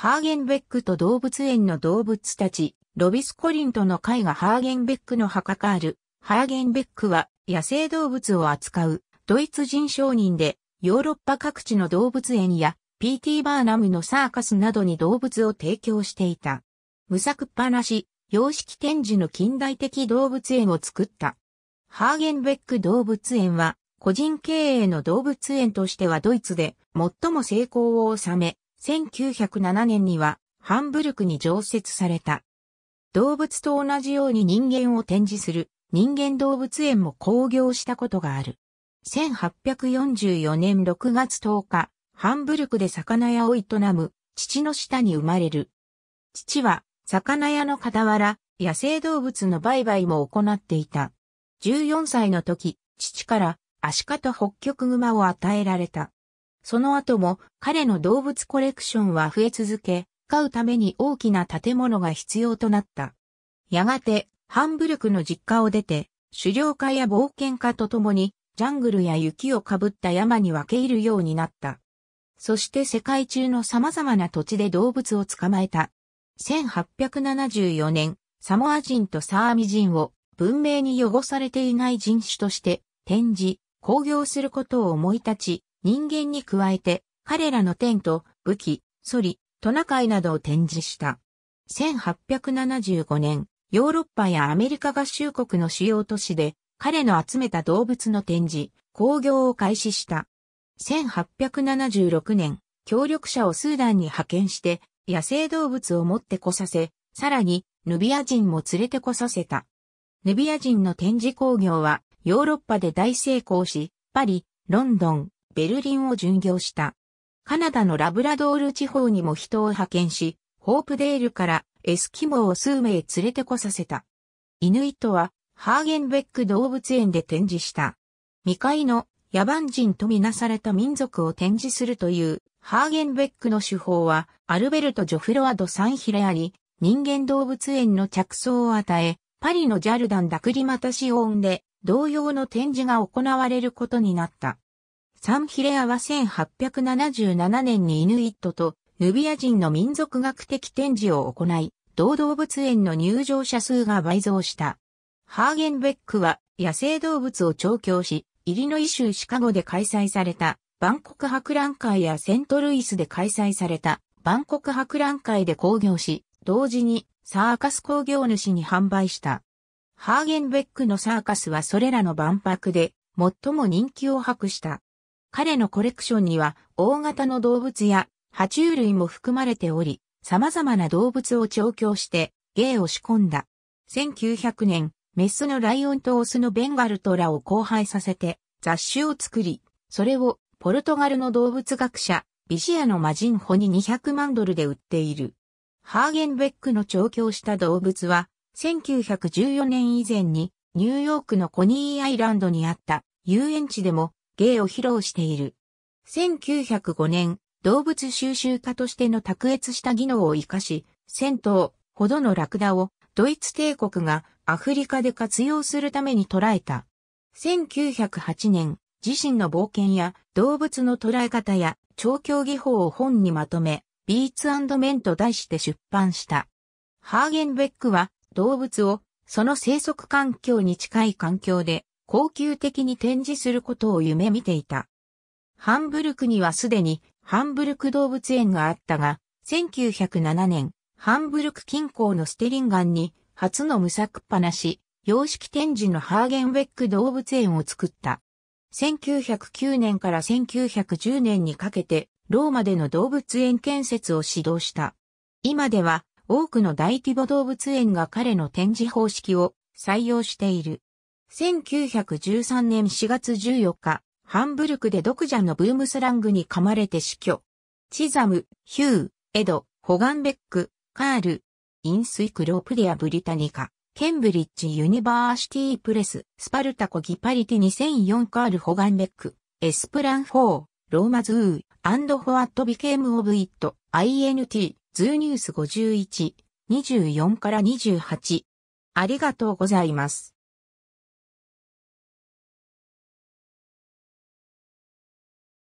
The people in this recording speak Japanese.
ハーゲンベックと動物園の動物たち、ロビスコリントの会がハーゲンベックの墓がある。ハーゲンベックは野生動物を扱うドイツ人商人でヨーロッパ各地の動物園や PT バーナムのサーカスなどに動物を提供していた。無作っぱなし、様式展示の近代的動物園を作った。ハーゲンベック動物園は個人経営の動物園としてはドイツで最も成功を収め、1907年にはハンブルクに常設された。動物と同じように人間を展示する人間動物園も興行したことがある。1844年6月10日、ハンブルクで魚屋を営む父の下に生まれる。父は魚屋の傍ら野生動物の売買も行っていた。14歳の時、父からアシカとホッキョクグマを与えられた。その後も彼の動物コレクションは増え続け、飼うために大きな建物が必要となった。やがて、ハンブルクの実家を出て、狩猟家や冒険家と共に、ジャングルや雪をかぶった山に分け入るようになった。そして世界中の様々な土地で動物を捕まえた。1874年、サモア人とサーミ人を文明に汚されていない人種として展示、興行することを思い立ち、人間に加えて、彼らのテント、武器、ソリ、トナカイなどを展示した。1875年、ヨーロッパやアメリカ合衆国の主要都市で、彼の集めた動物の展示、工業を開始した。1876年、協力者をスーダンに派遣して、野生動物を持ってこさせ、さらに、ヌビア人も連れてこさせた。ヌビア人の展示工業は、ヨーロッパで大成功し、パリ、ロンドン、ベルリンを巡業した。カナダのラブラドール地方にも人を派遣し、ホープデールからエスキモを数名連れてこさせた。イヌイットはハーゲンベック動物園で展示した。未開の野蛮人とみなされた民族を展示するというハーゲンベックの手法はアルベルト・ジョフロアド・サンヒレアに人間動物園の着想を与え、パリのジャルダン・ダクリマタシオンで同様の展示が行われることになった。サンヒレアは1877年にイヌイットとヌビア人の民族学的展示を行い、同動物園の入場者数が倍増した。ハーゲンベックは野生動物を調教し、イリノイ州シカゴで開催されたバンコク博覧会やセントルイスで開催されたバンコク博覧会で興行し、同時にサーカス工業主に販売した。ハーゲンベックのサーカスはそれらの万博で最も人気を博した。彼のコレクションには大型の動物や爬虫類も含まれており、様々な動物を調教して芸を仕込んだ。1900年、メスのライオンとオスのベンガルトラを交配させて雑種を作り、それをポルトガルの動物学者、ビシアの魔人ホに200万ドルで売っている。ハーゲンベックの調教した動物は、1914年以前にニューヨークのコニーアイランドにあった遊園地でも芸を披露している。1905年、動物収集家としての卓越した技能を活かし、戦闘、ほどのラクダをドイツ帝国がアフリカで活用するために捉えた。1908年、自身の冒険や動物の捉え方や調教技法を本にまとめ、ビーツメンと題して出版した。ハーゲンベックは動物をその生息環境に近い環境で高級的に展示することを夢見ていた。ハンブルクにはすでにハンブルク動物園があったが、1907年、ハンブルク近郊のステリンガンに初の無作っぱなし、様式展示のハーゲンウェック動物園を作った。1909年から1910年にかけて、ローマでの動物園建設を指導した。今では、多くの大規模動物園が彼の展示方式を採用している。1913年4月14日、ハンブルクで独者のブームスラングに噛まれて死去。チザム、ヒュー、エド、ホガンベック、カール、インスイクロープディア・ブリタニカ、ケンブリッジ・ユニバーシティ・プレス、スパルタコ・ギパリティ2004カール・ホガンベック、エスプラン・フォー、ローマ・ズー、アンド・フォアット・ビケーム・オブ・イット、INT、ズーニュース51、24から28。ありがとうございます。